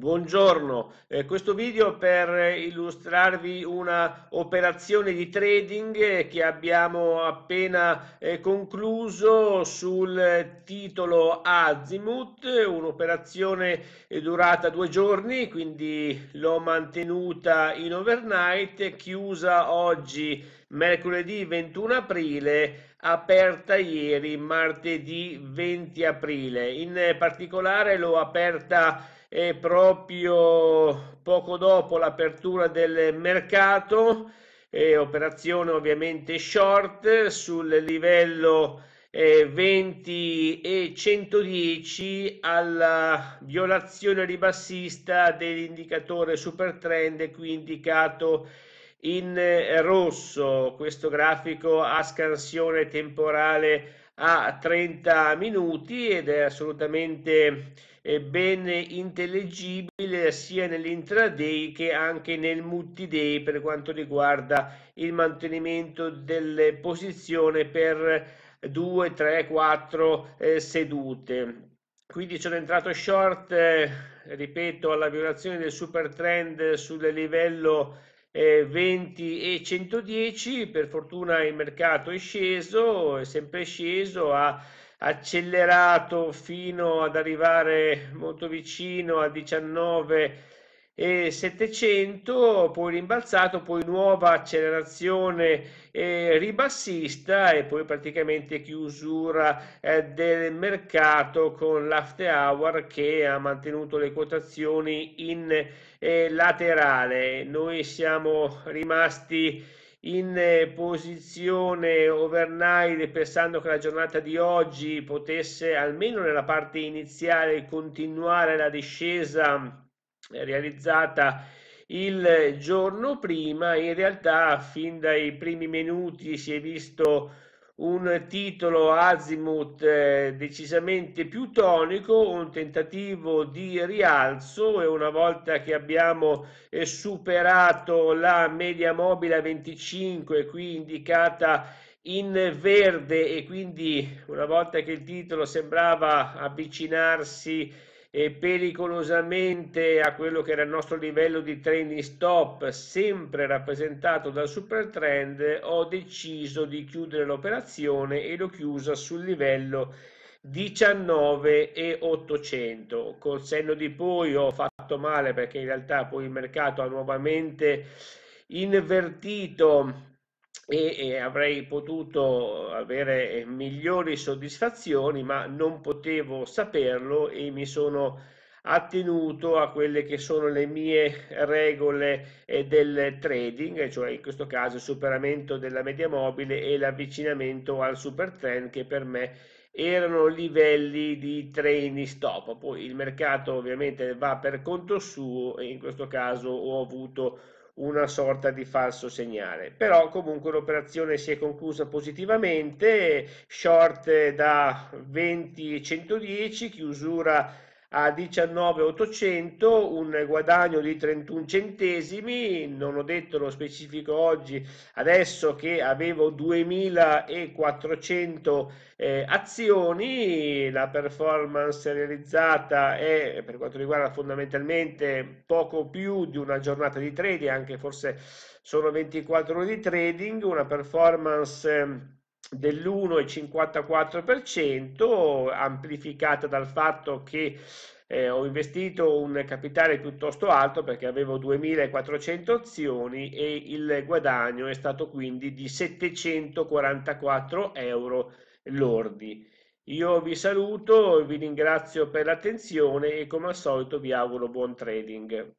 Buongiorno, eh, questo video per illustrarvi una operazione di trading che abbiamo appena eh, concluso sul titolo Azimuth, un'operazione eh, durata due giorni, quindi l'ho mantenuta in overnight, chiusa oggi mercoledì 21 aprile aperta ieri martedì 20 aprile in particolare l'ho aperta e proprio poco dopo l'apertura del mercato, eh, operazione ovviamente short sul livello eh, 20 e 110 alla violazione ribassista dell'indicatore super trend qui indicato in rosso questo grafico a scansione temporale a 30 minuti ed è assolutamente eh, ben intellegibile sia nell'intraday che anche nel multiday per quanto riguarda il mantenimento delle posizioni per 2, 3, 4 sedute. Quindi sono entrato short, eh, ripeto, alla violazione del super trend sul livello eh, 20 e 110, per fortuna il mercato è sceso, è sempre sceso, ha accelerato fino ad arrivare molto vicino a 19 700, poi rimbalzato, poi nuova accelerazione eh, ribassista e poi praticamente chiusura eh, del mercato con l'after hour che ha mantenuto le quotazioni in eh, laterale. Noi siamo rimasti in eh, posizione overnight pensando che la giornata di oggi potesse almeno nella parte iniziale continuare la discesa realizzata il giorno prima, in realtà fin dai primi minuti si è visto un titolo Azimut eh, decisamente più tonico, un tentativo di rialzo e una volta che abbiamo eh, superato la media mobile a 25, qui indicata in verde e quindi una volta che il titolo sembrava avvicinarsi e pericolosamente a quello che era il nostro livello di training stop, sempre rappresentato dal super trend, ho deciso di chiudere l'operazione e l'ho chiusa sul livello 19 e 800 col senno di poi ho fatto male perché in realtà poi il mercato ha nuovamente invertito e, e avrei potuto avere eh, migliori soddisfazioni, ma non potevo saperlo e mi sono attenuto a quelle che sono le mie regole eh, del trading, cioè in questo caso il superamento della media mobile e l'avvicinamento al super trend che per me erano livelli di training stop. Poi il mercato ovviamente va per conto suo e in questo caso ho avuto una sorta di falso segnale. Però comunque l'operazione si è conclusa positivamente, short da 20 110 chiusura a 19,800, un guadagno di 31 centesimi, non ho detto lo specifico oggi, adesso che avevo 2400 eh, azioni, la performance realizzata è per quanto riguarda fondamentalmente poco più di una giornata di trading, anche forse sono 24 ore di trading, una performance dell'1,54%, amplificata dal fatto che eh, ho investito un capitale piuttosto alto perché avevo 2.400 azioni e il guadagno è stato quindi di 744 euro lordi. Io vi saluto, vi ringrazio per l'attenzione e come al solito vi auguro buon trading.